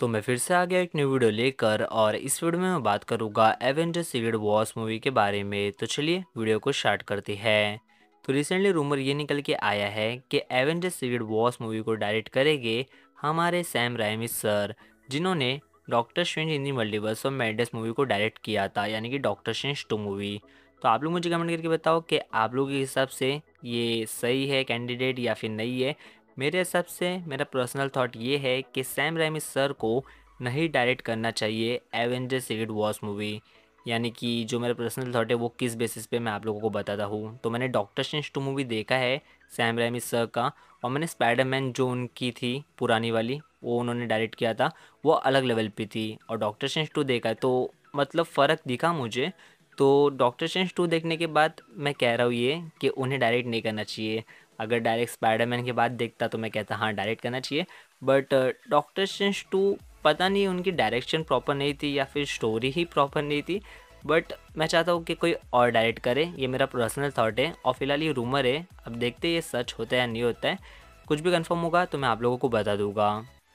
तो मैं फिर से आ गया एक न्यू वीडियो लेकर और इस वीडियो में मैं बात करूंगा एवेंजर सीरीड वॉस मूवी के बारे में तो चलिए वीडियो को स्टार्ट करते हैं तो रिसेंटली रूमर ये निकल के आया है कि एवेंजर सीरीड वॉस मूवी को डायरेक्ट करेंगे हमारे सैम रैमिस सर जिन्होंने doctor Strange in the multiverse और मेडस मूवी को डायरेक्ट किया था यानी कि डॉक्टर श्रेंज टू मूवी तो आप लोग मुझे कमेंट करके बताओ कि आप लोगों के हिसाब से ये सही है कैंडिडेट या फिर नहीं है मेरे हिसाब से मेरा पर्सनल थॉट ये है कि सैम रैमी सर को नहीं डायरेक्ट करना चाहिए एवेंजर सीड वॉस मूवी यानी कि जो मेरा पर्सनल थॉट है वो किस बेसिस पे मैं आप लोगों को बताता हूँ तो मैंने डॉक्टर स्ट्रेंज टू मूवी देखा है सैम रैमी सर का और मैंने स्पाइडरमैन जो उनकी थी पुरानी वाली वो उन्होंने डायरेक्ट किया था वो अलग लेवल पर थी और डॉक्टर शेंश टू देखा तो मतलब फ़र्क दिखा मुझे तो डॉक्टर चेंज टू देखने के बाद मैं कह रहा हूँ ये कि उन्हें डायरेक्ट नहीं करना चाहिए अगर डायरेक्ट स्पाइडरमैन के बाद देखता तो मैं कहता हाँ डायरेक्ट करना चाहिए बट डॉक्टर चेंज टू पता नहीं उनकी डायरेक्शन प्रॉपर नहीं थी या फिर स्टोरी ही प्रॉपर नहीं थी बट मैं चाहता हूँ कि कोई और डायरेक्ट करे ये मेरा पर्सनल थाट है और फिलहाल ये रूमर है अब देखते ये सच होता है या नहीं होता है कुछ भी कन्फर्म होगा तो मैं आप लोगों को बता दूंगा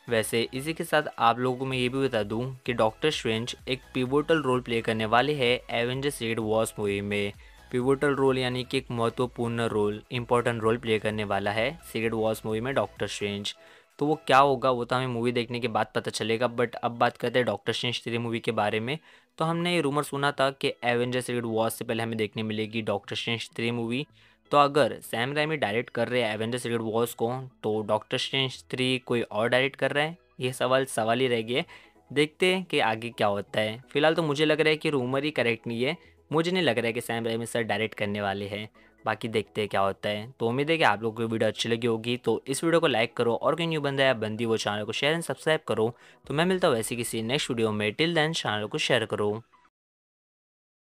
वैसे इसी के साथ आप लोगों को मैं ये भी बता दूं कि डॉक्टर श्रेंच एक पिवोटल रोल प्ले करने वाले हैं एवेंजर्स रेड वॉर्स मूवी में पिवोटल रोल यानी कि एक महत्वपूर्ण रोल इंपॉर्टेंट रोल प्ले करने वाला है सीक्रेट वॉर्स मूवी में डॉक्टर श्रेंच तो वो क्या होगा वो तो हमें मूवी देखने के बाद पता चलेगा बट अब बात करते हैं डॉक्टर श्रेंच थ्री मूवी के बारे में तो हमने ये रूमर सुना था कि एवेंजर्स रेड वॉर्स से पहले हमें देखने मिलेगी डॉक्टर श्रेंच थ्री मूवी तो अगर सैम राइमी डायरेक्ट कर रहे हैं एवेंजर्स रेड वॉर्स को तो डॉक्टर स्ट्रेंज थ्री कोई और डायरेक्ट कर रहा है ये सवाल सवाल ही रह गए देखते हैं कि आगे क्या होता है फिलहाल तो मुझे लग रहा है कि रूमर ही करेक्ट नहीं है मुझे नहीं लग रहा है कि सैम रैमी सर डायरेक्ट करने वाले हैं बाकी देखते हैं क्या होता है तो उम्मीद है कि आप लोगों को वीडियो अच्छी लगी होगी तो इस वीडियो को लाइक करो और कोई न्यू बंदा है बंदी वो चैनल को शेयर एंड सब्सक्राइब करो तो मैं मिलता हूँ वैसे किसी नेक्स्ट वीडियो में टिल देन चैनल को शेयर करो